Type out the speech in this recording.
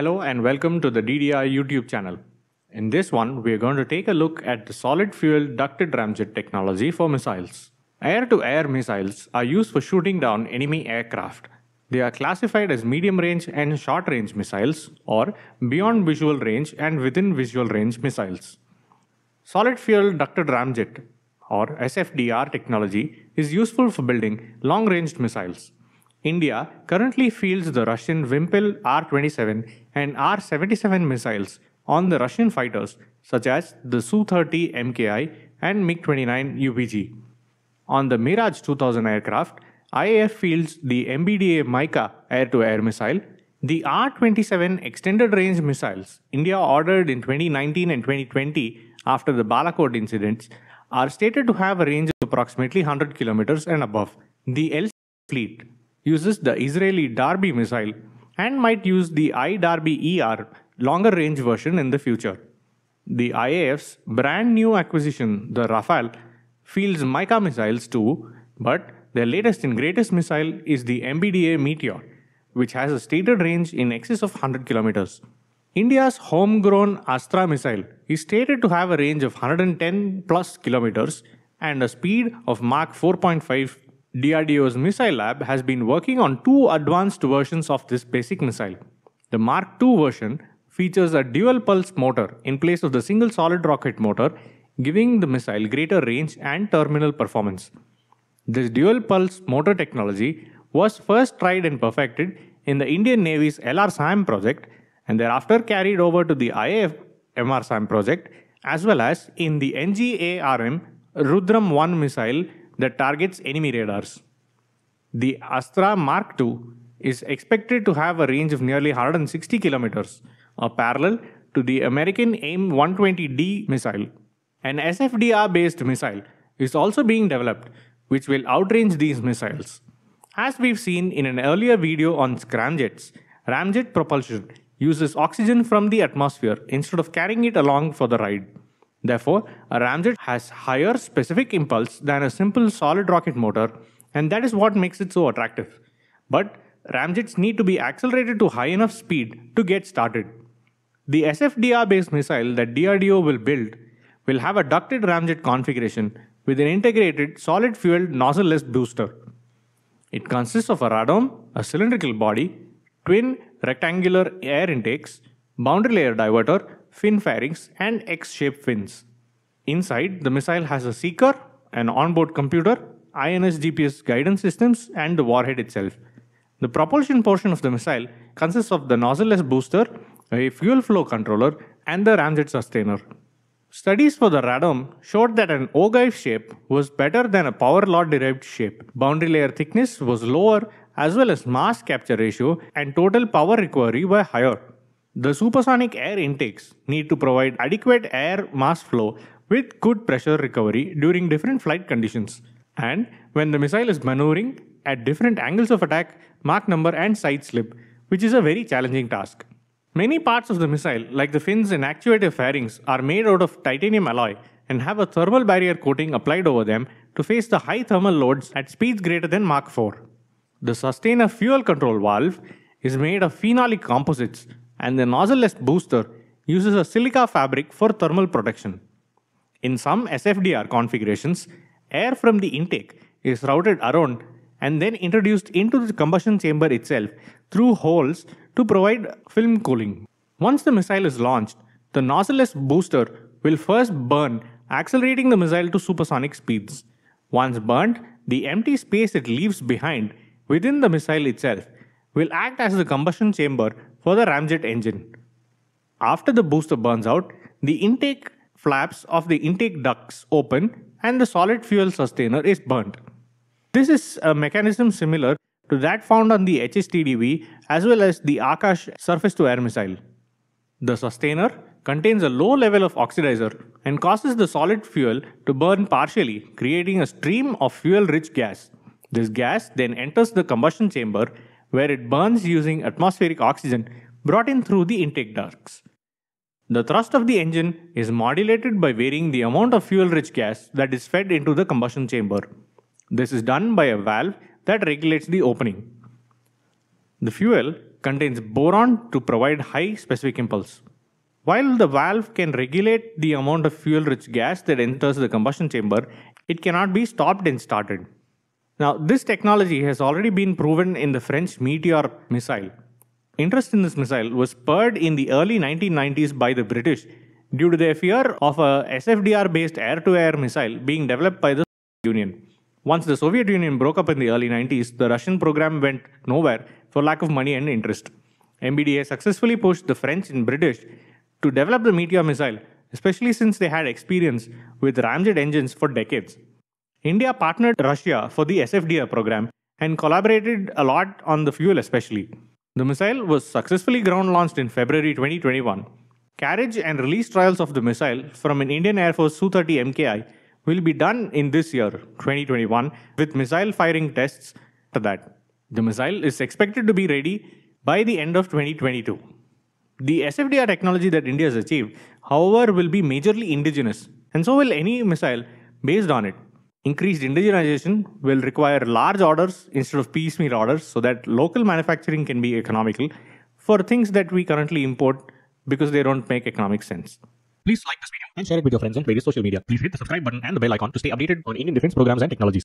Hello and welcome to the DDI YouTube channel. In this one, we are going to take a look at the solid fuel ducted ramjet technology for missiles. Air-to-air -air missiles are used for shooting down enemy aircraft. They are classified as medium-range and short-range missiles or beyond visual range and within visual range missiles. Solid fuel ducted ramjet or SFDR technology is useful for building long-range missiles. India currently fields the Russian Vimpel R 27 and R 77 missiles on the Russian fighters such as the Su 30 MKI and MiG 29 UPG. On the Mirage 2000 aircraft, IAF fields the MBDA Mica air to air missile, the R 27 extended range missiles India ordered in 2019 and 2020 after the Balakot incidents are stated to have a range of approximately 100 kilometers and above. The L fleet uses the Israeli Darby missile and might use the IDARBY ER longer range version in the future. The IAF's brand new acquisition, the Rafale, fields Mica missiles too, but their latest and greatest missile is the MBDA Meteor, which has a stated range in excess of 100 kilometers. India's homegrown Astra missile is stated to have a range of 110 plus kilometers and a speed of Mach 4.5 DRDO's missile lab has been working on two advanced versions of this basic missile. The Mark II version features a dual pulse motor in place of the single solid rocket motor, giving the missile greater range and terminal performance. This dual pulse motor technology was first tried and perfected in the Indian Navy's SAM project and thereafter carried over to the IAF MRSAM project as well as in the NGARM Rudram 1 missile that targets enemy radars. The Astra Mark II is expected to have a range of nearly 160 kilometers, a parallel to the American AIM 120D missile. An SFDR based missile is also being developed, which will outrange these missiles. As we've seen in an earlier video on scramjets, ramjet propulsion uses oxygen from the atmosphere instead of carrying it along for the ride. Therefore, a ramjet has higher specific impulse than a simple solid rocket motor and that is what makes it so attractive. But ramjets need to be accelerated to high enough speed to get started. The SFDR based missile that DRDO will build will have a ducted ramjet configuration with an integrated solid fueled nozzleless booster. It consists of a radome, a cylindrical body, twin rectangular air intakes, boundary layer diverter, fin fairings, and X-shaped fins. Inside, the missile has a seeker, an onboard computer, INS GPS guidance systems, and the warhead itself. The propulsion portion of the missile consists of the nozzleless booster, a fuel flow controller, and the ramjet sustainer. Studies for the Radom showed that an ogive shape was better than a power law derived shape. Boundary layer thickness was lower as well as mass capture ratio and total power recovery were higher. The supersonic air intakes need to provide adequate air mass flow with good pressure recovery during different flight conditions. And when the missile is maneuvering at different angles of attack, Mach number, and side slip, which is a very challenging task. Many parts of the missile, like the fins and actuator fairings, are made out of titanium alloy and have a thermal barrier coating applied over them to face the high thermal loads at speeds greater than Mach 4. The sustainer fuel control valve is made of phenolic composites, and the nozzleless booster uses a silica fabric for thermal protection. In some SFDR configurations, air from the intake is routed around and then introduced into the combustion chamber itself through holes to provide film cooling. Once the missile is launched, the nozzleless booster will first burn, accelerating the missile to supersonic speeds. Once burned, the empty space it leaves behind within the missile itself will act as the combustion chamber for the ramjet engine. After the booster burns out, the intake flaps of the intake ducts open and the solid fuel sustainer is burnt. This is a mechanism similar to that found on the HSTDV as well as the Akash surface to air missile. The sustainer contains a low level of oxidizer and causes the solid fuel to burn partially, creating a stream of fuel rich gas. This gas then enters the combustion chamber where it burns using atmospheric oxygen brought in through the intake ducts. The thrust of the engine is modulated by varying the amount of fuel rich gas that is fed into the combustion chamber. This is done by a valve that regulates the opening. The fuel contains boron to provide high specific impulse. While the valve can regulate the amount of fuel rich gas that enters the combustion chamber, it cannot be stopped and started. Now, this technology has already been proven in the French Meteor missile. Interest in this missile was spurred in the early 1990s by the British due to their fear of a SFDR based air to air missile being developed by the Soviet Union. Once the Soviet Union broke up in the early 90s, the Russian program went nowhere for lack of money and interest. MBDA successfully pushed the French and British to develop the Meteor missile, especially since they had experience with ramjet engines for decades. India partnered Russia for the SFDR program and collaborated a lot on the fuel, especially. The missile was successfully ground launched in February 2021. Carriage and release trials of the missile from an Indian Air Force Su 30 MKI will be done in this year, 2021, with missile firing tests To that. The missile is expected to be ready by the end of 2022. The SFDR technology that India has achieved, however, will be majorly indigenous, and so will any missile based on it. Increased indigenization will require large orders instead of piecemeal orders so that local manufacturing can be economical for things that we currently import because they don't make economic sense. Please like this video and share it with your friends on various social media. Please hit the subscribe button and the bell icon to stay updated on Indian defense programs and technologies.